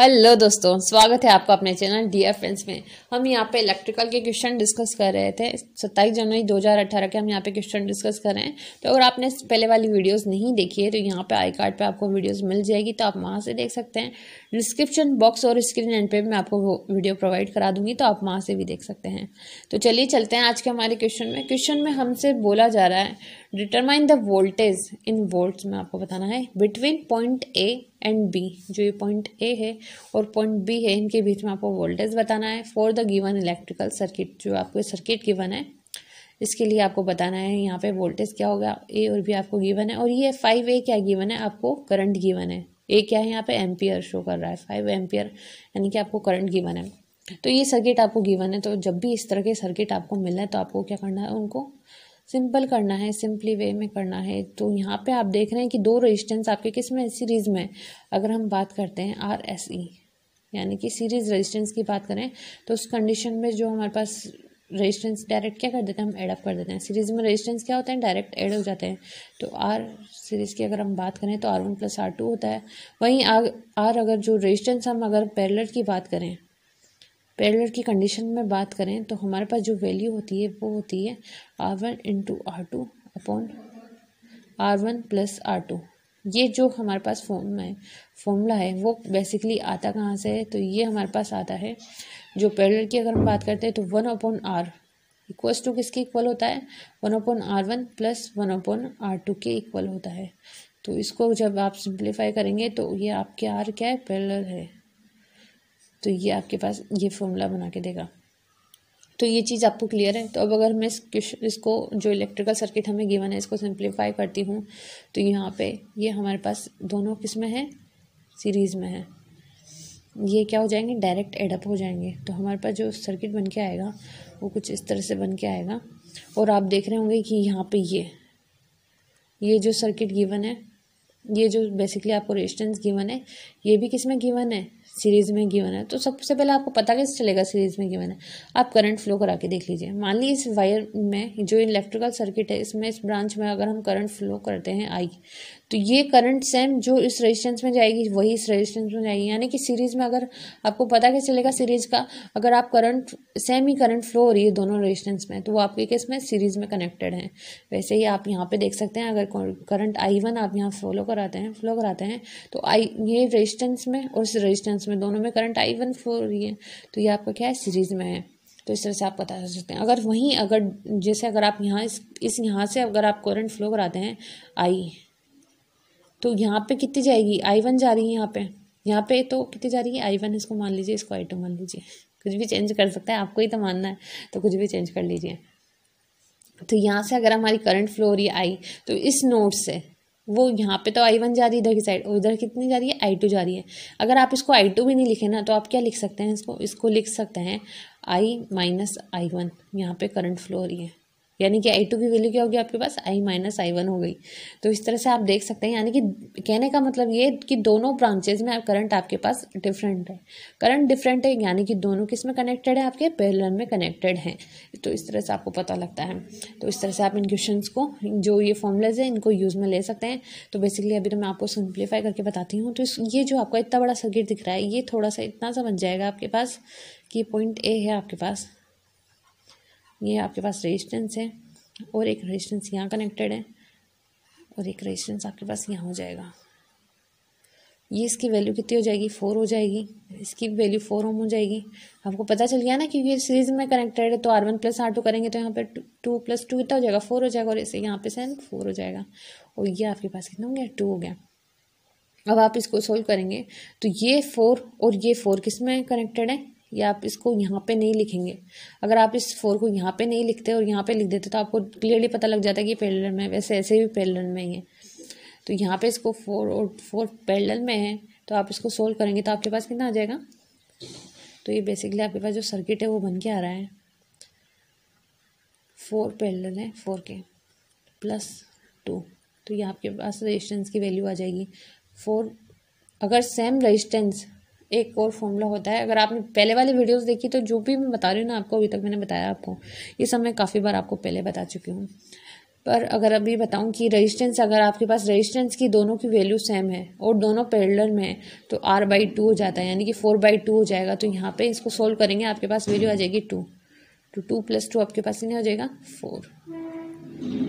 Hello दोस्तों स्वागत है आपका अपने चैनल डी एफ फ्रेंड्स में हम यहाँ पे इलेक्ट्रिकल के क्वेश्चन डिस्कस कर रहे थे सत्ताईस जनवरी 2018 के हम यहाँ पे क्वेश्चन डिस्कस कर रहे हैं तो अगर आपने पहले वाली वीडियोस नहीं देखी है तो यहाँ पे आई कार्ड पे आपको वीडियोस मिल जाएगी तो आप वहाँ से देख सकते हैं डिस्क्रिप्शन बॉक्स और स्क्रीन एंड पे मैं आपको वो वीडियो प्रोवाइड करा दूंगी तो आप वहाँ से भी देख सकते हैं तो चलिए चलते हैं आज के हमारे क्वेश्चन में क्वेश्चन में हमसे बोला जा रहा है determine the voltage in volts में आपको बताना है between point A and B जो ये पॉइंट ए है और पॉइंट बी है इनके बीच में आपको वोल्टेज बताना है for the given electrical circuit जो आपको सर्किट गिवन है इसके लिए आपको बताना है यहाँ पे वोल्टेज क्या होगा ए और बी आपको गिवन है और ये फाइव ए क्या गिवन है आपको करंट गिवन है ए क्या है यहाँ पे एम्पियर शो कर रहा है फाइव एम्पियर यानी कि आपको करंट गिवन है तो ये सर्किट आपको गिवन है तो जब भी इस तरह के सर्किट आपको मिल रहे हैं तो आपको क्या करना है उनको सिंपल करना है सिंपली वे में करना है तो यहाँ पे आप देख रहे हैं कि दो रेजिस्टेंस आपके किस में सीरीज़ में अगर हम बात करते हैं आर एस ई यानी कि सीरीज़ रेजिस्टेंस की बात करें तो उस कंडीशन में जो हमारे पास रेजिस्टेंस डायरेक्ट क्या कर देते हैं हम एडअप कर देते हैं सीरीज़ में रेजिस्टेंस क्या होते हैं डायरेक्ट एड हो जाते हैं तो आर सीरीज़ की अगर हम बात करें तो R one plus R two होता है वहीं आर अगर जो रेजिस्टेंस हम अगर पैरलर की बात करें पैरेलल की कंडीशन में बात करें तो हमारे पास जो वैल्यू होती है वो होती है R one into R two upon R one plus R two ये जो हमारे पास फॉर्म है फॉर्मूला है वो बेसिकली आता कहाँ से है तो ये हमारे पास आता है जो पैरेलल की अगर हम बात करते हैं तो one upon R equals to किसके इक्वल होता है one upon R one plus one upon R two के इक्वल होता है तो इसको जब आप सिंप्लीफाई करेंगे तो ये आपके आर क्या है पैरेलल है तो ये आपके पास ये फॉर्मूला बना के देगा तो ये चीज़ आपको क्लियर है तो अब अगर मैं इस इसको जो इलेक्ट्रिकल सर्किट हमें गिवन है इसको सिंप्लीफाई करती हूँ तो यहाँ पे ये हमारे पास दोनों किस में है सीरीज़ में है ये क्या हो जाएंगे डायरेक्ट एडअप हो जाएंगे तो हमारे पास जो सर्किट बन के आएगा वो कुछ इस तरह से बन के आएगा और आप देख रहे होंगे कि यहाँ पर ये ये जो सर्किट गिवन है ये जो बेसिकली आपको रेजिस्टेंस गिवन है ये भी किस में गिवन है सीरीज़ में गिवन है तो सबसे पहले आपको पता कैसे चलेगा सीरीज़ में गिवन है आप करंट फ्लो करा के देख लीजिए मान ली इस वायर में जो इलेक्ट्रिकल सर्किट है इसमें इस ब्रांच में अगर हम करंट फ्लो करते हैं आई तो ये करंट सेम जो इस रेजिस्टेंस में जाएगी वही इस रेजिस्टेंस में जाएगी यानी कि सीरीज़ में अगर आपको पता कैसे चलेगा सीरीज़ का अगर आप करंट सेम ही करंट फ्लो हो रही है दोनों रेजिस्टेंस में तो वो आपके केस में सीरीज़ में कनेक्टेड हैं वैसे ही आप यहाँ पे देख सकते हैं अगर करंट आई वन आप यहाँ फॉलो कराते हैं फ्लो कराते हैं तो आई ये रेजिस्टेंस में और इस रेजिस्टेंस इसमें दोनों में करंट आई वन फोर हो रही है तो ये आपका क्या है सीरीज में है तो इस तरह से आप बता सकते हैं अगर वहीं अगर जैसे अगर आप यहाँ इस इस यहाँ से अगर आप करंट फ्लो कराते हैं आई तो यहाँ पे कितनी जाएगी आई वन जा रही है यहाँ पे यहाँ पे तो कितनी जा रही है आई वन इसको मान लीजिए इसको आई टू मान लीजिए कुछ भी चेंज कर सकता है आपको ही तो मानना है तो कुछ भी चेंज कर लीजिए तो यहाँ से अगर हमारी करंट फ्लो हो रही है आई तो इस नोट से वो यहाँ पे तो आई वन जा रही है इधर की साइड और इधर कितनी जा रही है आई टू जा रही है अगर आप इसको आई टू भी नहीं लिखे ना तो आप क्या लिख सकते हैं इसको इसको लिख सकते हैं आई माइनस आई वन यहाँ पे करंट फ्लो हो रही है यानी कि आई टू की वैल्यू क्या होगी आपके पास आई माइनस आई वन हो गई तो इस तरह से आप देख सकते हैं यानी कि कहने का मतलब ये कि दोनों ब्रांचेज में करंट आपके पास डिफरेंट है करंट डिफरेंट है यानी कि दोनों किस में कनेक्टेड है आपके पैरेलल में कनेक्टेड हैं तो इस तरह से आपको पता लगता है तो इस तरह से आप इन क्वेश्चन को जो ये फॉर्मूलाज हैं इनको यूज़ में ले सकते हैं तो बेसिकली अभी तो मैं आपको सिंप्लीफाई करके बताती हूँ तो ये जो आपका इतना बड़ा सर्किट दिख रहा है ये थोड़ा सा इतना सा बन जाएगा आपके पास कि पॉइंट ए है आपके पास ये आपके पास रेजिस्टेंस है और एक रेजिस्टेंस यहाँ कनेक्टेड है और एक रेजिस्टेंस आपके पास यहाँ हो जाएगा ये इसकी वैल्यू कितनी हो जाएगी फोर हो जाएगी इसकी वैल्यू फोर ओम हो जाएगी आपको पता चल गया ना क्योंकि ये सीरीज में कनेक्टेड है तो R one plus R two करेंगे तो यहाँ पर टू प्लस टू कितना हो जाएगा फोर हो जाएगा और इसे यहाँ पे सेवन फोर हो जाएगा और ये आपके पास कितना हो गया टू हो गया अब आप इसको सोल्व करेंगे तो ये फोर और ये फोर किस में कनेक्टेड है ये आप इसको यहाँ पे नहीं लिखेंगे अगर आप इस फोर को यहाँ पे नहीं लिखते और यहाँ पे लिख देते तो आपको क्लियरली पता लग जाता है कि पैरेलल में वैसे ऐसे भी पैरेलल में ही है तो यहाँ पे इसको फोर और फोर पैरेलल में है तो आप इसको सोल्व करेंगे तो आपके पास कितना आ जाएगा तो ये बेसिकली आपके पास जो सर्किट है वो बन के आ रहा है फोर पैरेलल है फोर के प्लस टू तो ये आपके पास रजिस्टेंस की वैल्यू आ जाएगी फोर अगर सेम रजिस्टेंस एक और फॉर्मूला होता है अगर आपने पहले वाली वीडियोस देखी तो जो भी मैं बता रही हूँ ना आपको अभी तक मैंने बताया आपको ये सब मैं काफ़ी बार आपको पहले बता चुकी हूँ पर अगर अभी बताऊँ कि रेजिस्टेंस अगर आपके पास रेजिस्टेंस की दोनों की वैल्यू सेम है और दोनों पेरलर में है तो आर बाई टू हो जाता है यानी कि फोर बाई टू हो जाएगा तो यहाँ पर इसको सोल्व करेंगे आपके पास वैल्यू आ जाएगी टू तो टू प्लस टू आपके पास नहीं हो जाएगा फोर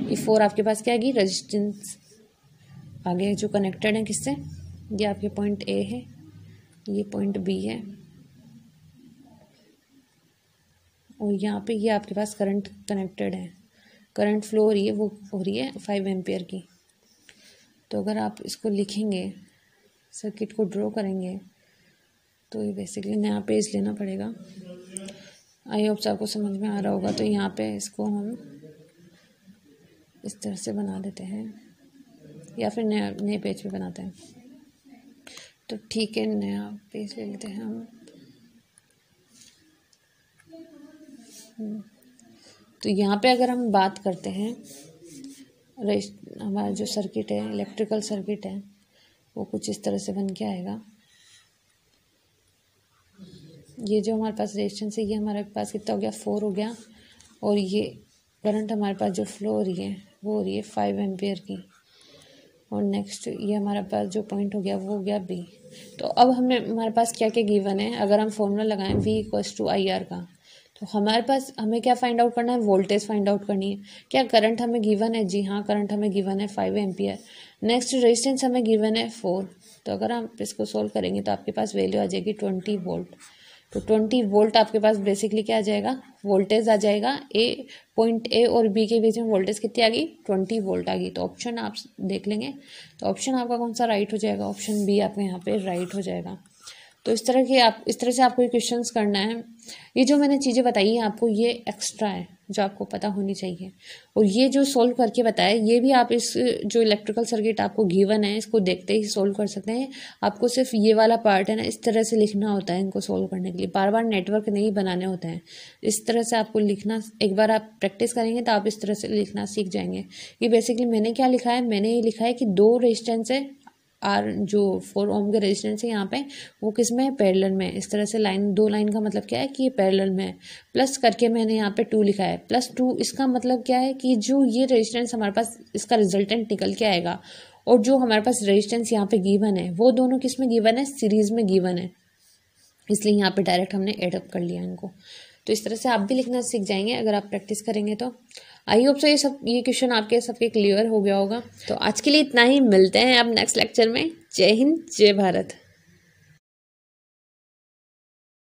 ये फोर आपके पास क्या आएगी रेजिस्टेंस आगे जो कनेक्टेड है किससे ये आपके पॉइंट ए है तो ये पॉइंट बी है और यहाँ पे ये आपके पास करंट कनेक्टेड है करंट फ्लो हो रही है वो हो रही है फाइव एम्पेयर की तो अगर आप इसको लिखेंगे सर्किट को ड्रॉ करेंगे तो ये बेसिकली नया पेज लेना पड़ेगा आई होप आपको समझ में आ रहा होगा तो यहाँ पे इसको हम इस तरह से बना देते हैं या फिर नया नए पेज पे बनाते हैं तो ठीक है नया पेज ले लेते हैं हम हम्म। तो यहाँ पे अगर हम बात करते हैं हमारा जो सर्किट है इलेक्ट्रिकल सर्किट है वो कुछ इस तरह से बन के आएगा ये जो हमारे पास रेजिस्टेंस है ये हमारे पास कितना हो गया फोर हो गया और ये करंट हमारे पास जो फ्लो हो रही है वो हो रही है फाइव एम्पियर की और नेक्स्ट ये हमारे पास जो पॉइंट हो गया वो हो गया बी तो अब हमने हमारे पास क्या क्या गिवन है अगर हम फॉर्मूला लगाएं V equals to I R का तो हमारे पास हमें क्या फाइंड आउट करना है वोल्टेज फाइंड आउट करनी है क्या करंट हमें गिवन है जी हाँ करंट हमें गिवन है फाइव एम्पियर नेक्स्ट रेजिस्टेंस हमें गिवन है फोर तो अगर हम इसको सोल्व करेंगे तो आपके पास वैल्यू आ जाएगी ट्वेंटी वोल्ट तो ट्वेंटी वोल्ट आपके पास बेसिकली क्या आ जाएगा वोल्टेज आ जाएगा ए पॉइंट ए और बी के बीच में वोल्टेज कितनी आ गई ट्वेंटी वोल्ट आ गई तो ऑप्शन आप देख लेंगे तो ऑप्शन आपका कौन सा राइट हो जाएगा ऑप्शन बी आपका यहाँ पे राइट हो जाएगा तो इस तरह के आप इस तरह से आपको ये क्वेश्चन करना है ये जो मैंने चीज़ें बताई हैं आपको ये एक्स्ट्रा है जो आपको पता होनी चाहिए और ये जो सोल्व करके बताया ये भी आप इस जो इलेक्ट्रिकल सर्किट आपको गिवन है इसको देखते ही सोल्व कर सकते हैं आपको सिर्फ ये वाला पार्ट है ना इस तरह से लिखना होता है इनको सोल्व करने के लिए बार बार नेटवर्क नहीं बनाने होते हैं इस तरह से आपको लिखना एक बार आप प्रैक्टिस करेंगे तो आप इस तरह से लिखना सीख जाएंगे ये बेसिकली मैंने क्या लिखा है मैंने ये लिखा है कि दो रेजिस्टेंस है आर जो फोर ओम के रेजिस्टेंस है यहाँ पे वो किस में है पैरेलल में इस तरह से लाइन दो लाइन का मतलब क्या है कि ये पैरेलल में है प्लस करके मैंने यहाँ पे टू लिखा है प्लस टू इसका मतलब क्या है कि जो ये रेजिस्टेंस हमारे पास इसका रिजल्टेंट निकल के आएगा और जो हमारे पास रेजिस्टेंस यहाँ पे गिवन है वो दोनों किस में गिवन है सीरीज में गिवन है इसलिए यहाँ पर डायरेक्ट हमने एडअप कर लिया इनको तो इस तरह से आप भी लिखना सीख जाएंगे अगर आप प्रैक्टिस करेंगे तो आई होप सो ये सब ये क्वेश्चन आपके सबके क्लियर हो गया होगा तो आज के लिए इतना ही मिलते हैं अब नेक्स्ट लेक्चर में जय हिंद जय भारत